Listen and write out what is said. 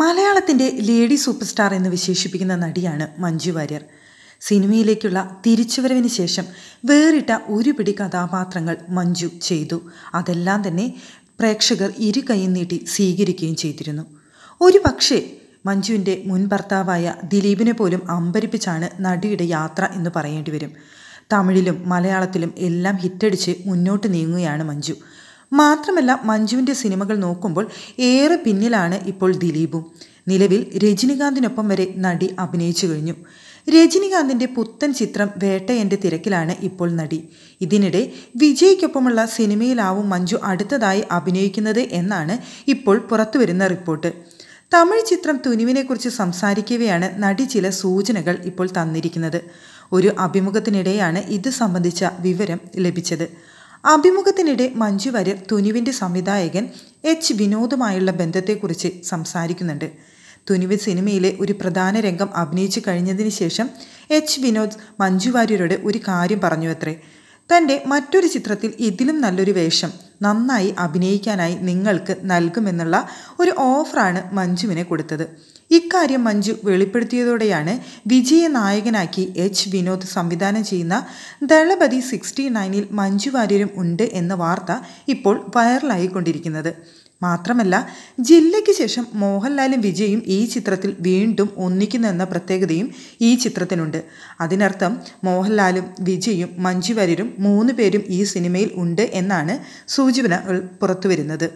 മലയാളത്തിൻ്റെ lady super star എന്ന് വിശേഷിപ്പിക്കുന്ന നടിയാണ് മഞ്ജു വാര്യർ സിനിമയിലേക്കുള്ള തിരിച്ചുവരവിന് ശേഷം വേറിട്ട ഒരു പിടി കഥാപാത്രങ്ങൾ മഞ്ജു ചെയ്തു അതെല്ലാം തന്നെ പ്രേക്ഷകർ ഇരു കൈയും നീട്ടി സ്വീകരിക്കുകയും ചെയ്തിരുന്നു ഒരു പക്ഷേ മഞ്ജുവിൻ്റെ മുൻ ഭർത്താവായ ദിലീപിനെ പോലും അമ്പരിപ്പിച്ചാണ് നടിയുടെ യാത്ര എന്ന് പറയേണ്ടി വരും തമിഴിലും മലയാളത്തിലും എല്ലാം ഹിറ്റടിച്ച് മുന്നോട്ട് നീങ്ങുകയാണ് മഞ്ജു മാത്രമല്ല മഞ്ജുവിൻ്റെ സിനിമകൾ നോക്കുമ്പോൾ ഏറെ പിന്നിലാണ് ഇപ്പോൾ ദിലീപും നിലവിൽ രജനികാന്തിനൊപ്പം വരെ നടി അഭിനയിച്ചു കഴിഞ്ഞു രജനികാന്തിൻ്റെ പുത്തൻ ചിത്രം വേട്ടയൻ്റെ തിരക്കിലാണ് ഇപ്പോൾ നടി ഇതിനിടെ വിജയ്ക്കൊപ്പമുള്ള സിനിമയിലാവും മഞ്ജു അടുത്തതായി അഭിനയിക്കുന്നത് എന്നാണ് ഇപ്പോൾ പുറത്തുവരുന്ന റിപ്പോർട്ട് തമിഴ് ചിത്രം തുനിവിനെക്കുറിച്ച് സംസാരിക്കവെയാണ് നടി ചില സൂചനകൾ ഇപ്പോൾ തന്നിരിക്കുന്നത് ഒരു അഭിമുഖത്തിനിടെയാണ് ഇത് സംബന്ധിച്ച വിവരം ലഭിച്ചത് അഭിമുഖത്തിനിടെ മഞ്ജു വാര്യർ തുനുവിൻ്റെ സംവിധായകൻ എച്ച് വിനോദുമായുള്ള ബന്ധത്തെക്കുറിച്ച് സംസാരിക്കുന്നുണ്ട് തുനുവ് സിനിമയിലെ ഒരു പ്രധാന രംഗം അഭിനയിച്ചു കഴിഞ്ഞതിന് ശേഷം എച്ച് വിനോദ് മഞ്ജു വാര്യരോട് ഒരു കാര്യം പറഞ്ഞു അത്രേ തൻ്റെ മറ്റൊരു ചിത്രത്തിൽ ഇതിലും നല്ലൊരു വേഷം നന്നായി അഭിനയിക്കാനായി നിങ്ങൾക്ക് നൽകുമെന്നുള്ള ഒരു ഓഫറാണ് മഞ്ജുവിനെ കൊടുത്തത് ഇക്കാര്യം മഞ്ജു വെളിപ്പെടുത്തിയതോടെയാണ് വിജയ നായകനാക്കി എച്ച് വിനോദ് സംവിധാനം ചെയ്യുന്ന ദളപതി സിക്സ്റ്റി നയനിൽ മഞ്ജു വാര്യരും ഉണ്ട് എന്ന വാർത്ത ഇപ്പോൾ വൈറലായിക്കൊണ്ടിരിക്കുന്നത് മാത്രമല്ല ജില്ലയ്ക്ക് ശേഷം മോഹൻലാലും വിജയും ഈ ചിത്രത്തിൽ വീണ്ടും ഒന്നിക്കുന്നു എന്ന പ്രത്യേകതയും ഈ ചിത്രത്തിനുണ്ട് അതിനർത്ഥം മോഹൻലാലും വിജയും മഞ്ജു വാര്യരും മൂന്ന് പേരും ഈ സിനിമയിൽ ഉണ്ട് എന്നാണ് സൂചനകൾ പുറത്തുവരുന്നത്